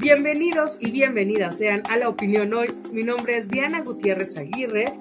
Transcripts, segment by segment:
Bienvenidos y bienvenidas sean a La Opinión Hoy. Mi nombre es Diana Gutiérrez Aguirre.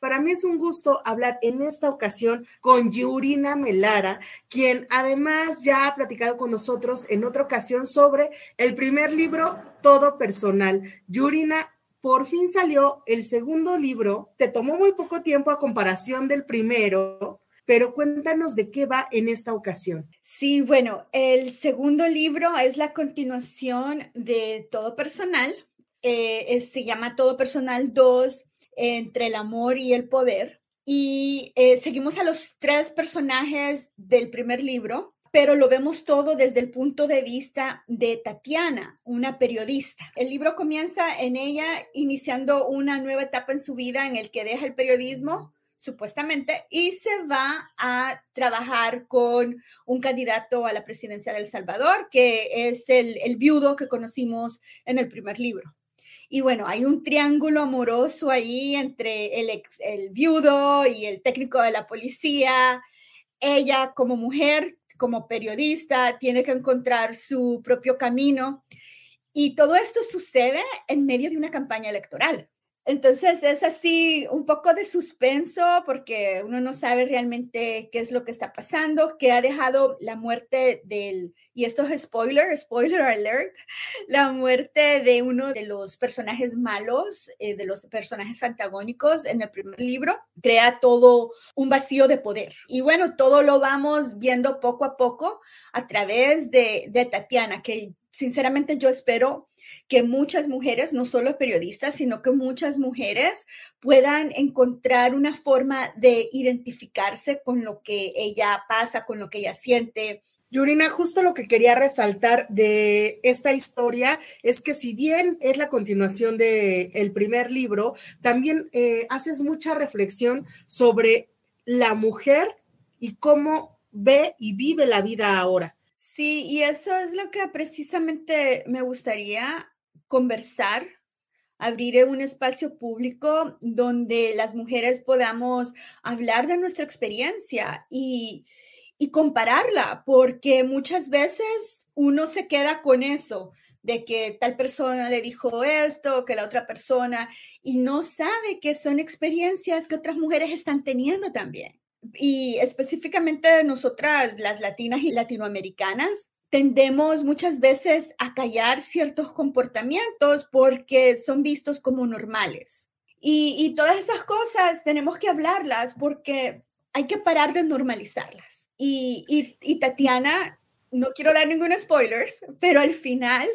Para mí es un gusto hablar en esta ocasión con Yurina Melara, quien además ya ha platicado con nosotros en otra ocasión sobre el primer libro, Todo Personal. Yurina, por fin salió el segundo libro. Te tomó muy poco tiempo a comparación del primero, pero cuéntanos de qué va en esta ocasión. Sí, bueno, el segundo libro es la continuación de Todo Personal. Eh, se llama Todo Personal 2, entre el amor y el poder. Y eh, seguimos a los tres personajes del primer libro, pero lo vemos todo desde el punto de vista de Tatiana, una periodista. El libro comienza en ella iniciando una nueva etapa en su vida en el que deja el periodismo supuestamente, y se va a trabajar con un candidato a la presidencia de El Salvador, que es el, viudo que conocimos en el primer libro. Y bueno, hay un triángulo amoroso ahí entre el, ex, el viudo y el técnico de la policía, ella como mujer como periodista, tiene que encontrar su propio camino. Y todo esto sucede en medio de una campaña electoral. Entonces es así un poco de suspenso porque uno no sabe realmente qué es lo que está pasando, que ha dejado la muerte del, y esto es spoiler, spoiler alert, la muerte de uno de los personajes malos, eh, de los personajes antagónicos en el primer libro, crea todo un vacío de poder. Y bueno, todo lo vamos viendo poco a poco a través de, de Tatiana, que sinceramente yo espero que muchas mujeres, no solo periodistas, sino que muchas mujeres puedan encontrar una forma de identificarse con lo que ella pasa, con lo que ella siente, Yurina, justo lo que quería resaltar de esta historia es que si bien es la continuación del primer libro, también eh, haces mucha reflexión sobre la mujer y cómo ve y vive la vida ahora. Sí, y eso es lo que precisamente me gustaría conversar abrir un espacio público donde las mujeres podamos hablar de nuestra experiencia y, y, compararla, porque muchas veces uno se queda con eso, de que tal persona le dijo esto, que la otra persona, y no sabe que son experiencias que otras mujeres están teniendo también y específicamente nosotras, las latinas y latinoamericanas, tendemos muchas veces a callar ciertos comportamientos porque son vistos como normales. Y, todas esas cosas tenemos que hablarlas porque hay que parar de normalizarlas. Y, Tatiana, no quiero dar ningún spoilers, pero al final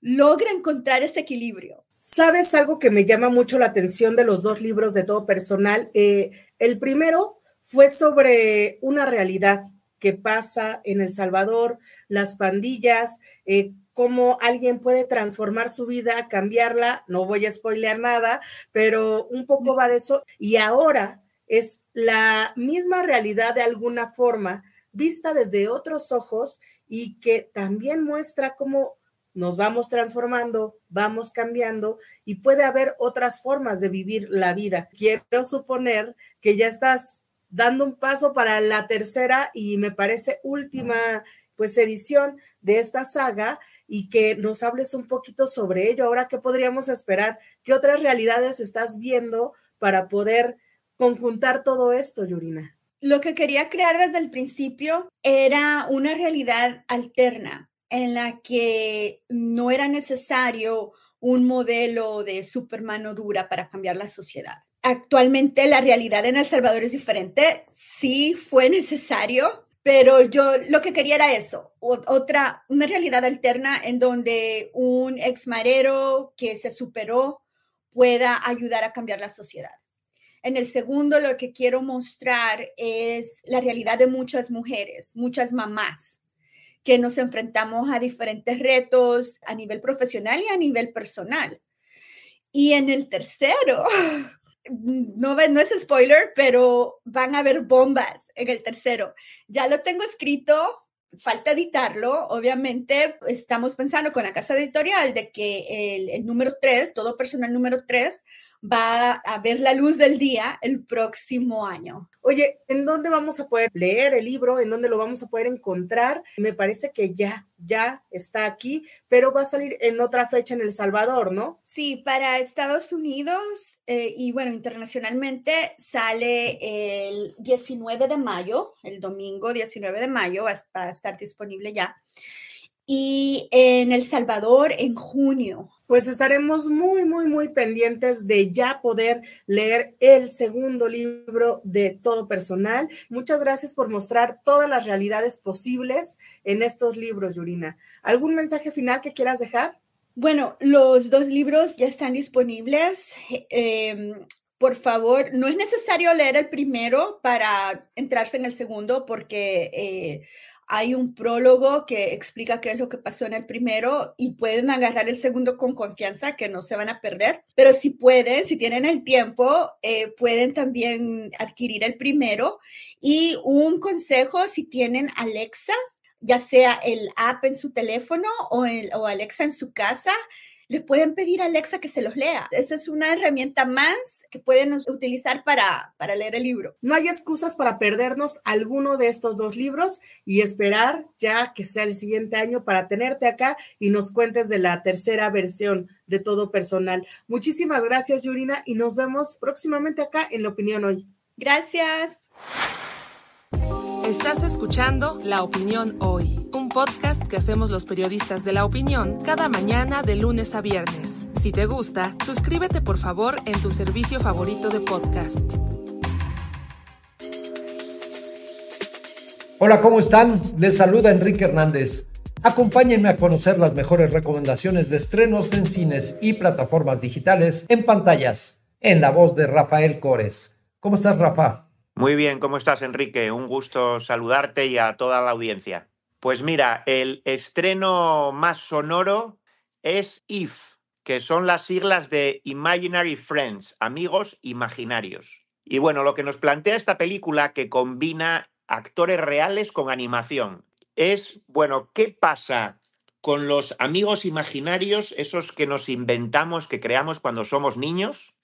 logra encontrar ese equilibrio. ¿Sabes algo que me llama mucho la atención de los dos libros de todo personal? Eh, el primero fue sobre una realidad que pasa en El Salvador, las pandillas, eh, cómo alguien puede transformar su vida, cambiarla, no voy a spoilear nada, pero un poco va de eso. Y ahora es la misma realidad de alguna forma, vista desde otros ojos y que también muestra cómo nos vamos transformando, vamos cambiando y puede haber otras formas de vivir la vida. Quiero suponer que ya estás dando un paso para la tercera y me parece última pues edición de esta saga y que nos hables un poquito sobre ello. Ahora, ¿qué podríamos esperar? ¿Qué otras realidades estás viendo para poder conjuntar todo esto, Yurina? Lo que quería crear desde el principio era una realidad alterna en la que no era necesario un modelo de supermano dura para cambiar la sociedad. Actualmente la realidad en El Salvador es diferente. Sí fue necesario, pero yo lo que quería era eso, otra, una realidad alterna en donde un ex marero que se superó pueda ayudar a cambiar la sociedad. En el segundo, lo que quiero mostrar es la realidad de muchas mujeres, muchas mamás, que nos enfrentamos a diferentes retos a nivel profesional y a nivel personal. Y en el tercero, no, no es spoiler, pero van a haber bombas en el tercero. Ya lo tengo escrito, falta editarlo. Obviamente, estamos pensando con la casa editorial de que el, número tres, todo personal número tres, va a ver la luz del día el próximo año. Oye, ¿en dónde vamos a poder leer el libro? ¿En dónde lo vamos a poder encontrar? Me parece que ya, ya está aquí, pero va a salir en otra fecha en El Salvador, ¿no? Sí, para Estados Unidos eh, y bueno, internacionalmente sale el 19 de mayo, el domingo 19 de mayo, va a estar disponible ya y en El Salvador en junio. Pues estaremos muy, muy, muy pendientes de ya poder leer el segundo libro de Todo Personal. Muchas gracias por mostrar todas las realidades posibles en estos libros, Yurina. ¿Algún mensaje final que quieras dejar? Bueno, los dos libros ya están disponibles. Em, por favor, no es necesario leer el primero para entrarse en el segundo porque eh, hay un prólogo que explica qué es lo que pasó en el primero y pueden agarrar el segundo con confianza, que no se van a perder. Pero si pueden, si tienen el tiempo, eh, pueden también adquirir el primero. Y un consejo, si tienen Alexa, ya sea el app en su teléfono o Alexa en su casa, le pueden pedir a Alexa que se los lea. Esa es una herramienta más que pueden utilizar para, para leer el libro. No hay excusas para perdernos alguno de estos dos libros y esperar ya que sea el siguiente año para tenerte acá y nos cuentes de la tercera versión de todo personal. Muchísimas gracias, Yurina, y nos vemos próximamente acá en La Opinión Hoy. Gracias. Estás escuchando La Opinión Hoy podcast que hacemos los periodistas de la opinión cada mañana de lunes a viernes. Si te gusta, suscríbete por favor en tu servicio favorito de podcast. Hola, ¿cómo están? Les saluda Enrique Hernández. Acompáñenme a conocer las mejores recomendaciones de estrenos en cines y plataformas digitales en pantallas, en la voz de Rafael Cores. ¿Cómo estás, Rafa? Muy bien, ¿cómo estás, Enrique? Un gusto saludarte y a toda la audiencia. Pues mira, el estreno más sonoro es IF, que son las siglas de Imaginary Friends, amigos imaginarios. Y bueno, lo que nos plantea esta película que combina actores reales con animación es, bueno, ¿qué pasa con los amigos imaginarios, esos que nos inventamos, que creamos cuando somos niños,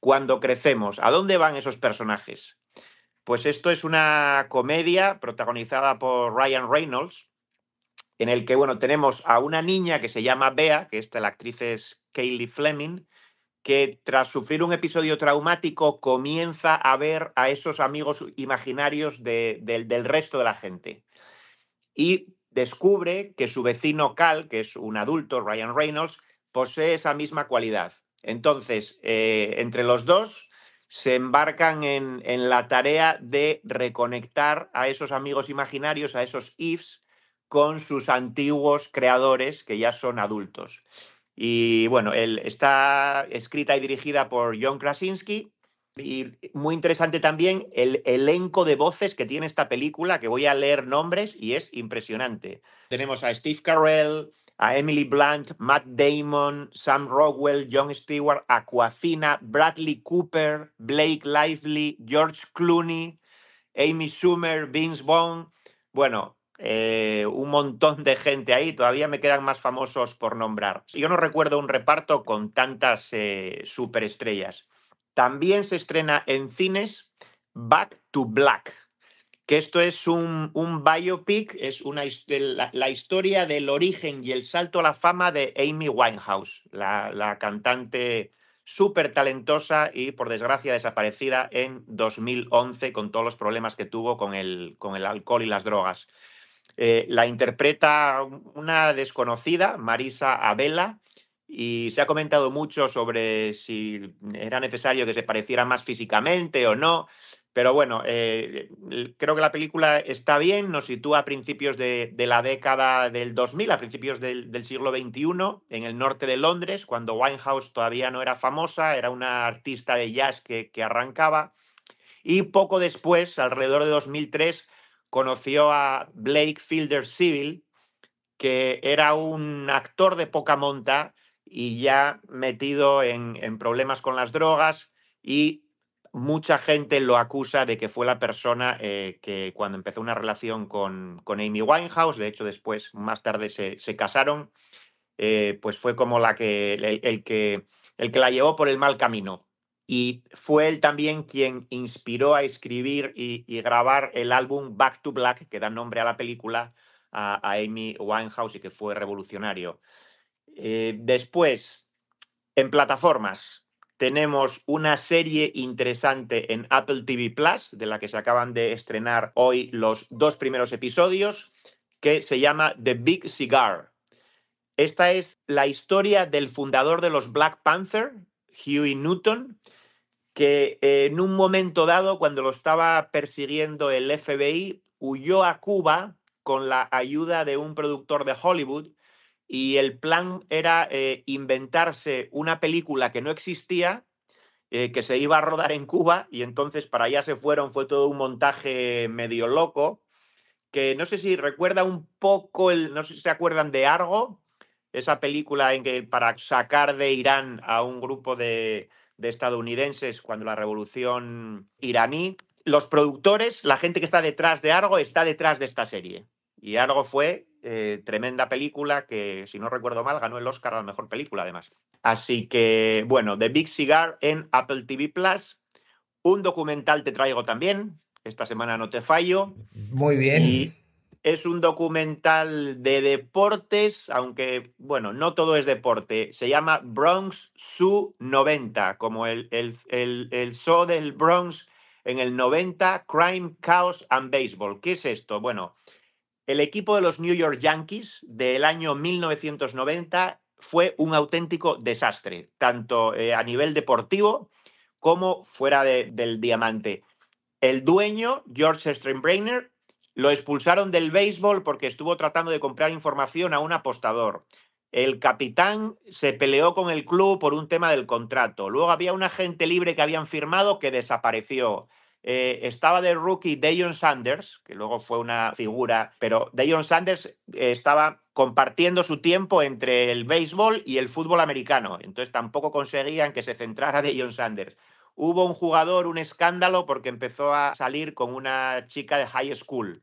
cuando crecemos? ¿A dónde van esos personajes? Pues esto es una comedia protagonizada por Ryan Reynolds, en el que, bueno, tenemos a una niña que se llama Bea, que esta la actriz es Kaylee Fleming, que tras sufrir un episodio traumático comienza a ver a esos amigos imaginarios del resto de la gente. Y descubre que su vecino Cal, que es un adulto, Ryan Reynolds, posee esa misma cualidad. Entonces, eh, entre los dos se embarcan en, la tarea de reconectar a esos amigos imaginarios, a esos ifs, con sus antiguos creadores que ya son adultos. Y bueno, está escrita y dirigida por John Krasinski. Y muy interesante también el elenco de voces que tiene esta película, que voy a leer nombres y es impresionante. Tenemos a Steve Carell, a Emily Blunt, Matt Damon, Sam Rockwell, John Stewart, Aquafina, Bradley Cooper, Blake Lively, George Clooney, Amy Schumer, Vince Vaughn. Bueno, eh, un montón de gente ahí, todavía me quedan más famosos por nombrar. Yo no recuerdo un reparto con tantas eh, superestrellas. También se estrena en cines Back to Black, que esto es un, biopic, es una, la, historia del origen y el salto a la fama de Amy Winehouse, la, cantante súper talentosa y por desgracia desaparecida en 2011 con todos los problemas que tuvo con el, alcohol y las drogas. Eh, la interpreta una desconocida, Marisa Abela, y se ha comentado mucho sobre si era necesario que se pareciera más físicamente o no. Pero bueno, eh, creo que la película está bien, nos sitúa a principios de, la década del 2000, a principios del, siglo XXI, en el norte de Londres, cuando Winehouse todavía no era famosa, era una artista de jazz que, arrancaba. Y poco después, alrededor de 2003, conoció a Blake Fielder Civil, que era un actor de poca monta y ya metido en, en problemas con las drogas y mucha gente lo acusa de que fue la persona eh, que cuando empezó una relación con, con, Amy Winehouse, de hecho después, más tarde se, casaron, eh, pues fue como la que el, que el que la llevó por el mal camino. Y fue él también quien inspiró a escribir y, grabar el álbum Back to Black, que da nombre a la película, a, Amy Winehouse y que fue revolucionario. Eh, después, en plataformas, tenemos una serie interesante en Apple TV Plus, de la que se acaban de estrenar hoy los dos primeros episodios, que se llama The Big Cigar. Esta es la historia del fundador de los Black Panther, Huey Newton, que en un momento dado, cuando lo estaba persiguiendo el FBI, huyó a Cuba con la ayuda de un productor de Hollywood y el plan era eh, inventarse una película que no existía, eh, que se iba a rodar en Cuba y entonces para allá se fueron, fue todo un montaje medio loco, que no sé si recuerda un poco, el, no sé si se acuerdan de Argo, esa película en que para sacar de Irán a un grupo de, de estadounidenses cuando la revolución iraní, los productores, la gente que está detrás de Argo, está detrás de esta serie. Y Argo fue eh, tremenda película que, si no recuerdo mal, ganó el Oscar a la mejor película, además. Así que, bueno, The Big Cigar en Apple TV Plus. Un documental te traigo también. Esta semana no te fallo. Muy bien. Y es un documental de deportes, aunque, bueno, no todo es deporte. Se llama Bronx Su 90, como el, el, el, del Bronx en el 90, Crime, Chaos and Baseball. ¿Qué es esto? Bueno, el equipo de los New York Yankees del año 1990 fue un auténtico desastre, tanto eh, a nivel deportivo como fuera del diamante. El dueño, George Steinbrenner, lo expulsaron del béisbol porque estuvo tratando de comprar información a un apostador. El capitán se peleó con el club por un tema del contrato. Luego había un agente libre que habían firmado que desapareció. Eh, estaba de rookie Dayon Sanders, que luego fue una figura, pero Deion Sanders eh, estaba compartiendo su tiempo entre el béisbol y el fútbol americano. Entonces tampoco conseguían que se centrara Deion Sanders. Hubo un jugador, un escándalo, porque empezó a salir con una chica de high school.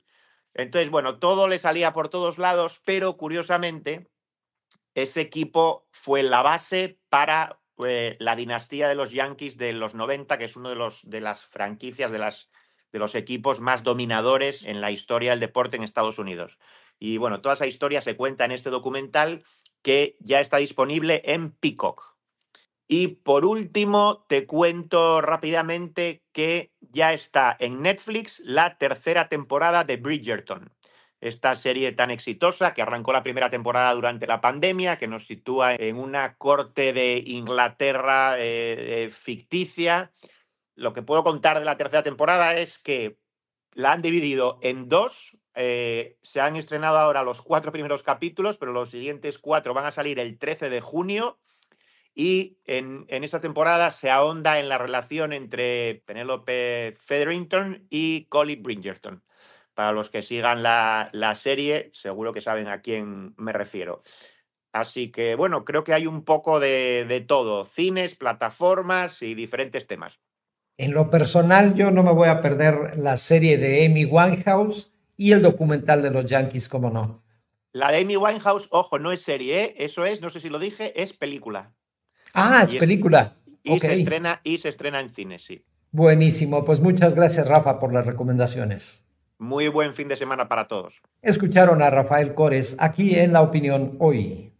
Entonces, bueno, todo le salía por todos lados, pero curiosamente, ese equipo fue la base para la dinastía de los Yankees de los 90, que es uno de, los, de las franquicias, de, las, de los equipos más dominadores en la historia del deporte en Estados Unidos. Y bueno, toda esa historia se cuenta en este documental que ya está disponible en Peacock. Y por último, te cuento rápidamente que ya está en Netflix la tercera temporada de Bridgerton esta serie tan exitosa que arrancó la primera temporada durante la pandemia, que nos sitúa en una corte de Inglaterra eh, eh, ficticia. Lo que puedo contar de la tercera temporada es que la han dividido en dos. Eh, se han estrenado ahora los cuatro primeros capítulos, pero los siguientes cuatro van a salir el 13 de junio. Y en, esta temporada se ahonda en la relación entre Penélope Featherington y Collie Bridgerton para los que sigan la, serie, seguro que saben a quién me refiero. Así que bueno, creo que hay un poco de, todo, cines, plataformas y diferentes temas. En lo personal, yo no me voy a perder la serie de Amy Winehouse y el documental de los Yankees, como no. La de Amy Winehouse, ojo, no es serie, ¿eh? eso es, no sé si lo dije, es película. Ah, es película. y, se estrena, y se estrena en cine, sí. Buenísimo, pues muchas gracias Rafa por las recomendaciones. Muy buen fin de semana para todos. Escucharon a Rafael Cores aquí en La Opinión Hoy.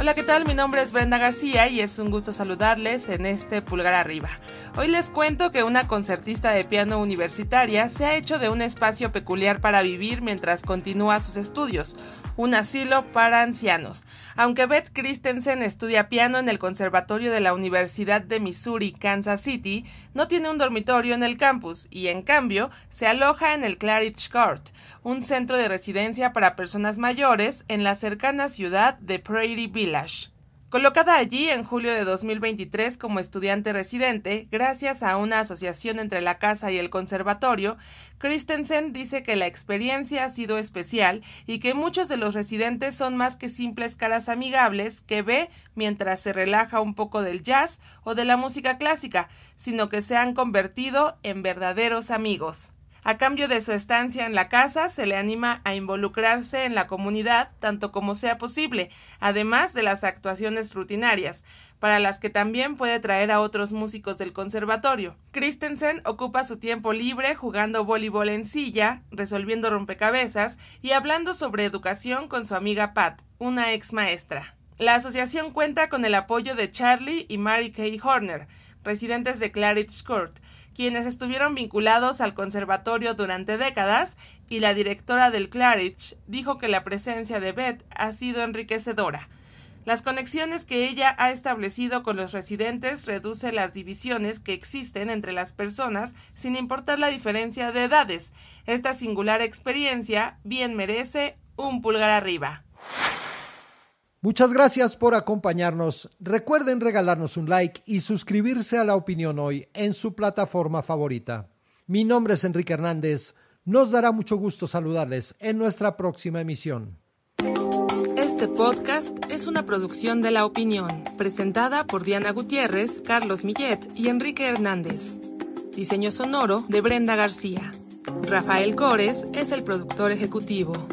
Hola, ¿qué tal? Mi nombre es Brenda García y es un gusto saludarles en este Pulgar Arriba. Hoy les cuento que una concertista de piano universitaria se ha hecho de un espacio peculiar para vivir mientras continúa sus estudios, un asilo para ancianos. Aunque Beth Christensen estudia piano en el Conservatorio de la Universidad de Missouri, Kansas City, no tiene un dormitorio en el campus y, en cambio, se aloja en el Claridge Court, un centro de residencia para personas mayores en la cercana ciudad de Prairie colocada allí en julio de 2023 como estudiante residente, gracias a una asociación entre la casa y el conservatorio, Christensen dice que la experiencia ha sido especial y que muchos de los residentes son más que simples caras amigables que ve mientras se relaja un poco del jazz o de la música clásica, sino que se han convertido en verdaderos amigos. A cambio de su estancia en la casa, se le anima a involucrarse en la comunidad tanto como sea posible, además de las actuaciones rutinarias, para las que también puede traer a otros músicos del conservatorio. Christensen ocupa su tiempo libre jugando voleibol en silla, resolviendo rompecabezas y hablando sobre educación con su amiga Pat, una ex maestra. La asociación cuenta con el apoyo de Charlie y Mary Kay Horner, residentes de Claridge Court, quienes estuvieron vinculados al conservatorio durante décadas, y la directora del Claridge dijo que la presencia de Beth ha sido enriquecedora. Las conexiones que ella ha establecido con los residentes reduce las divisiones que existen entre las personas sin importar la diferencia de edades. Esta singular experiencia bien merece un pulgar arriba. Muchas gracias por acompañarnos. Recuerden regalarnos un like y suscribirse a la opinión hoy en su plataforma favorita. Mi nombre es Enrique Hernández. Nos dará mucho gusto saludarles en nuestra próxima emisión. Este podcast es una producción de La Opinión, presentada por Diana Gutiérrez, Carlos Millet y Enrique Hernández. Diseño sonoro de Brenda García. Rafael Górez es el productor ejecutivo.